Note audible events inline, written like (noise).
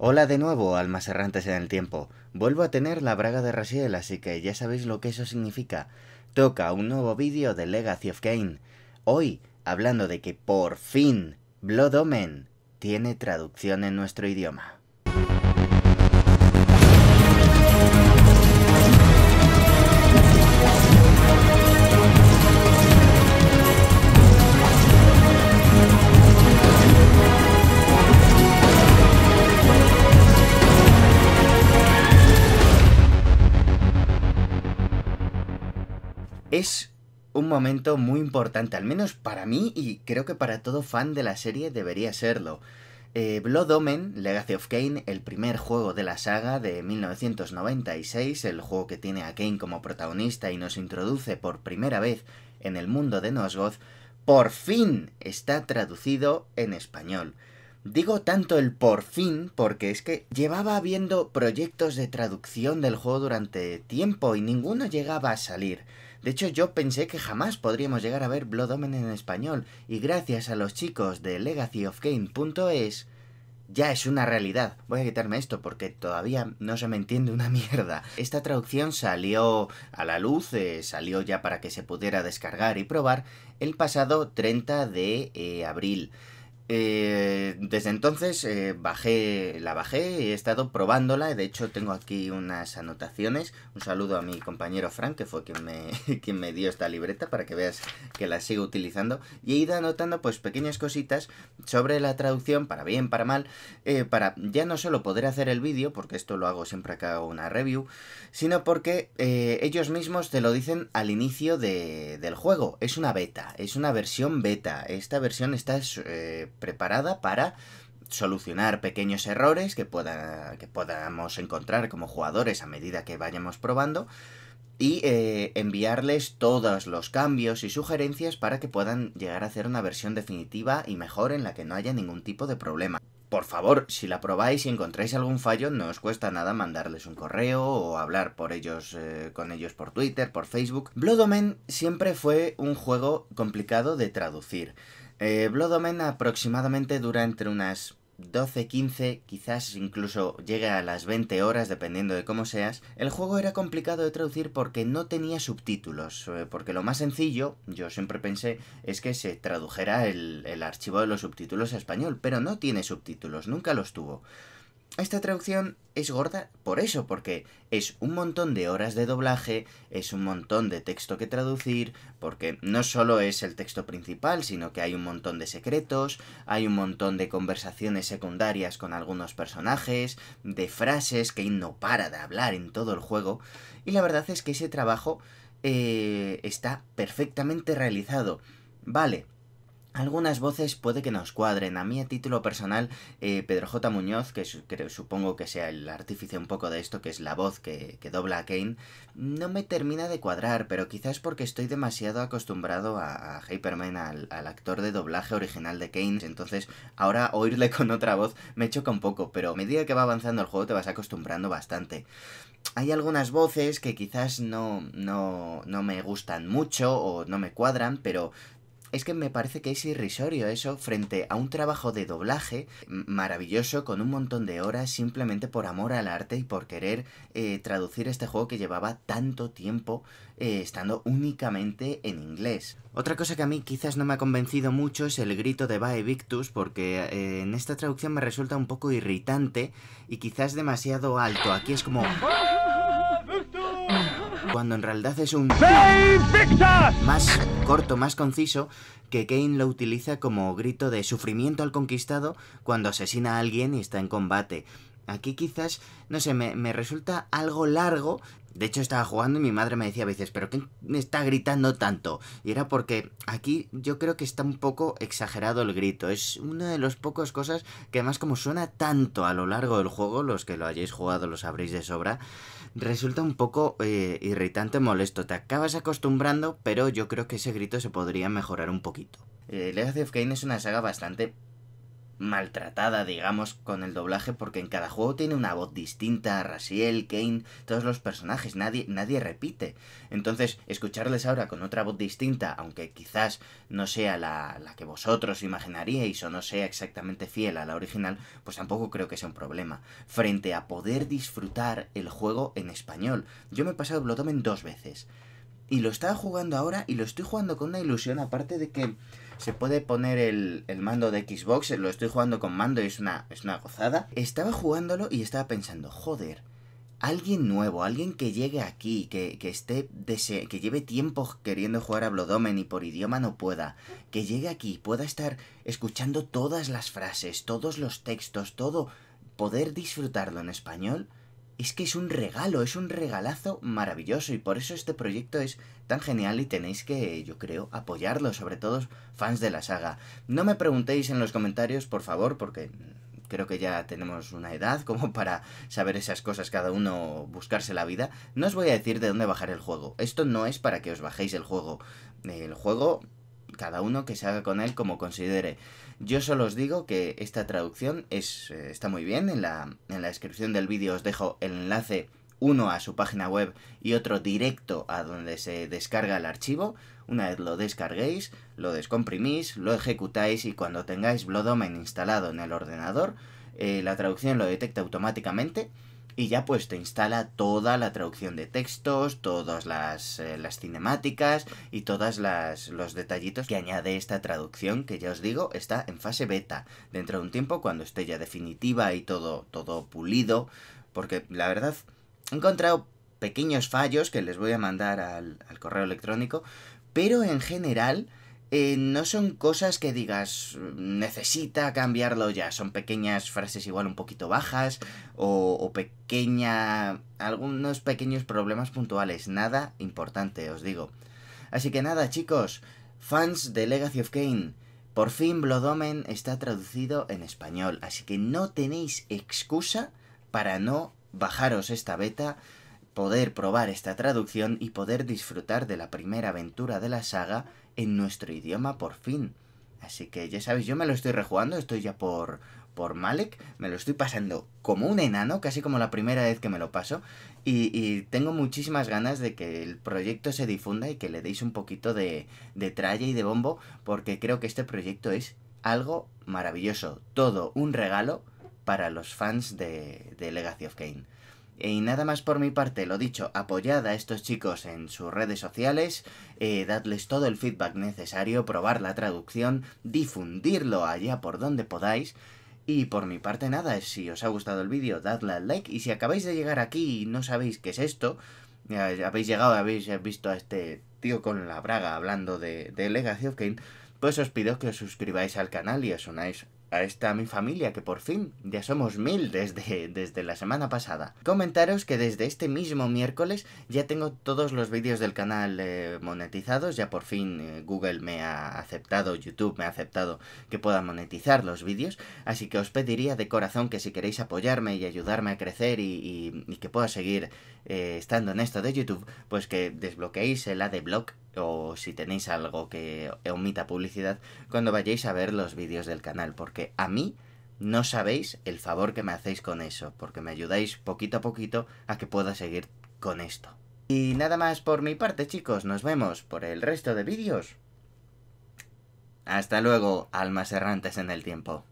Hola de nuevo, almas errantes en el tiempo. Vuelvo a tener la braga de Rasiel, así que ya sabéis lo que eso significa. Toca un nuevo vídeo de Legacy of Kane. Hoy, hablando de que por fin Blood Omen tiene traducción en nuestro idioma. es un momento muy importante, al menos para mí y creo que para todo fan de la serie debería serlo. Eh, Blood Omen, Legacy of Kane, el primer juego de la saga de 1996, el juego que tiene a Kane como protagonista y nos introduce por primera vez en el mundo de Nosgoth, por fin está traducido en español. Digo tanto el por fin porque es que llevaba habiendo proyectos de traducción del juego durante tiempo y ninguno llegaba a salir. De hecho, yo pensé que jamás podríamos llegar a ver Blood Omen en español, y gracias a los chicos de legacyofgame.es ya es una realidad. Voy a quitarme esto porque todavía no se me entiende una (laughs) mierda. Esta traducción salió a la luz, eh, salió ya para que se pudiera descargar y probar el pasado 30 de eh, abril. Eh, desde entonces eh, bajé, la bajé y he estado probándola. De hecho, tengo aquí unas anotaciones. Un saludo a mi compañero Frank, que fue quien me, (laughs) quien me dio esta libreta para que veas que la sigo utilizando. Y he ido anotando pues pequeñas cositas sobre la traducción, para bien, para mal, eh, para ya no solo poder hacer el vídeo, porque esto lo hago siempre que una review, sino porque eh, ellos mismos te lo dicen al inicio del juego. Es una beta, es una versión beta. Esta versión está preparada para solucionar pequeños errores que, que podamos encontrar como jugadores a medida que vayamos probando y eh, enviarles todos los cambios y sugerencias para que puedan llegar a hacer una versión definitiva y mejor en la que no haya ningún tipo de problema. Por favor, si la probáis y encontráis algún fallo, no os cuesta nada mandarles un correo o hablar por ellos, eh, con ellos por Twitter, por Facebook. Blood siempre fue un juego complicado de traducir. Eh, Omen aproximadamente dura entre unas 12, 15, quizás incluso llegue a las 20 horas, dependiendo de cómo seas, el juego era complicado de traducir porque no tenía subtítulos, eh, porque lo más sencillo, yo siempre pensé, es que se tradujera el, el archivo de los subtítulos a español, pero no tiene subtítulos, nunca los tuvo. Esta traducción es gorda por eso, porque es un montón de horas de doblaje, es un montón de texto que traducir, porque no solo es el texto principal, sino que hay un montón de secretos, hay un montón de conversaciones secundarias con algunos personajes, de frases que no para de hablar en todo el juego, y la verdad es que ese trabajo eh, está perfectamente realizado. Vale, algunas voces puede que nos cuadren. A mí, a título personal, eh, Pedro J. Muñoz, que, supongo que sea el artífice un poco de esto, que es la voz que, dobla a Kane, no me termina de cuadrar, pero quizás porque estoy demasiado acostumbrado a, Hyperman, al, al, actor de doblaje original de Kane. Entonces, ahora oírle (laughs) con otra voz me choca un poco, pero a medida que va avanzando el juego te vas acostumbrando bastante. Hay algunas voces que quizás no, no, no me gustan mucho o no me cuadran, pero es que me parece que es irrisorio eso frente a un trabajo de doblaje maravilloso con un montón de horas simplemente por amor al arte y por querer eh, traducir este juego que llevaba tanto tiempo eh, estando únicamente en inglés. Otra cosa que a mí quizás no me ha convencido mucho es el grito de Vae Victus porque eh, en esta traducción me resulta un poco irritante y quizás demasiado alto. Aquí es como (laughs) cuando en realidad es un más corto, más conciso, que Kane lo utiliza como grito de sufrimiento al conquistado cuando asesina a alguien y está en combate. Aquí quizás, no sé, me, me resulta algo largo de hecho, estaba jugando y mi madre me decía a veces, ¿pero qué me está gritando tanto? Y era porque aquí yo creo que está un poco exagerado el grito. Es una de las pocas cosas que además como suena tanto a lo largo del juego, los que lo hayáis jugado lo sabréis de sobra, resulta un poco eh, irritante, molesto. Te acabas acostumbrando, pero yo creo que ese grito se podría mejorar un poquito. Eh, Legacy of Kane es una saga bastante maltratada, digamos, con el doblaje, porque en cada juego tiene una voz distinta, Rasiel, Kane, todos los personajes, nadie, nadie repite. Entonces, escucharles ahora con otra voz distinta, aunque quizás no sea la, la que vosotros imaginaríais o no sea exactamente fiel a la original, pues tampoco creo que sea un problema. Frente a poder disfrutar el juego en español. Yo me he pasado Blotomen dos veces. Y lo estaba jugando ahora y lo estoy jugando con una ilusión, aparte de que se puede poner el, mando de Xbox, lo estoy jugando con mando y es una, es una gozada. Estaba jugándolo y estaba pensando, joder, alguien nuevo, alguien que llegue aquí, que, esté que lleve tiempo queriendo jugar a Blodomen y por idioma no pueda, que llegue aquí, pueda estar escuchando todas las frases, todos los textos, todo, poder disfrutarlo en español, es que es un regalo, es un regalazo maravilloso y por eso este proyecto es tan genial y tenéis que, yo creo, apoyarlo, sobre todo fans de la saga. No me preguntéis en los comentarios, por favor, porque creo que ya tenemos una edad como (laughs) para saber esas cosas, cada uno buscarse la vida. No os voy a decir de dónde bajar el juego, esto no es para que os bajéis el juego. El juego cada uno que se haga con él como considere. Yo solo os digo que esta traducción es, eh, está muy bien, en la, descripción del vídeo os dejo el enlace uno a su página web y otro directo a donde se descarga el archivo. Una vez lo descarguéis, lo descomprimís, lo ejecutáis y cuando tengáis Omen instalado en el ordenador, eh, la traducción lo detecta automáticamente y ya pues te instala toda la traducción de textos, todas las, eh, las cinemáticas y todos los detallitos que añade esta traducción que ya os digo está en fase beta. Dentro de un tiempo cuando esté ya definitiva y todo, todo pulido, porque la verdad he encontrado pequeños fallos que les voy a mandar al correo electrónico, pero en general eh, no son cosas que digas, necesita cambiarlo ya. Son pequeñas frases igual un poquito bajas o, pequeña... algunos pequeños problemas puntuales. Nada importante, os digo. Así que nada, chicos, fans de Legacy of Kane. Por fin Blodomen está traducido en español, así que no tenéis excusa para no bajaros esta beta poder probar esta traducción y poder disfrutar de la primera aventura de la saga en nuestro idioma por fin. Así que ya sabéis, yo me lo estoy rejugando, estoy ya por, por Malek, me lo estoy pasando como un enano, casi como la primera vez que me lo paso, y, tengo muchísimas ganas de que el proyecto se difunda y que le deis un poquito de, de y de bombo, porque creo que este proyecto es algo maravilloso, todo un regalo para los fans de, de Legacy of Kane. Y nada más por mi parte, lo dicho, apoyad a estos chicos en sus redes sociales, eh, dadles todo el feedback necesario, probar la traducción, difundirlo allá por donde podáis. Y por mi parte nada, si os ha gustado el vídeo, dadle al like y si acabáis de llegar aquí y no sabéis qué es esto, habéis llegado, habéis visto a este tío con la braga hablando de, de Legacy of Kane, pues os pido que os suscribáis al canal y os unáis a esta mi familia que por fin ya somos mil desde, desde la semana pasada. Comentaros que desde este mismo miércoles ya tengo todos los vídeos del canal eh, monetizados, ya por fin eh, Google me ha aceptado, YouTube me ha aceptado que pueda monetizar los vídeos, así que os pediría de corazón que si queréis apoyarme y ayudarme a crecer y, que pueda seguir eh, estando en esto de YouTube, pues que desbloqueéis el ADBlock o si tenéis algo que omita publicidad cuando vayáis a ver los vídeos del canal, porque a mí no sabéis el favor que me hacéis con eso, porque me ayudáis poquito a poquito a que pueda seguir con esto. Y nada más por mi parte chicos, nos vemos por el resto de vídeos. Hasta luego, almas errantes en el tiempo.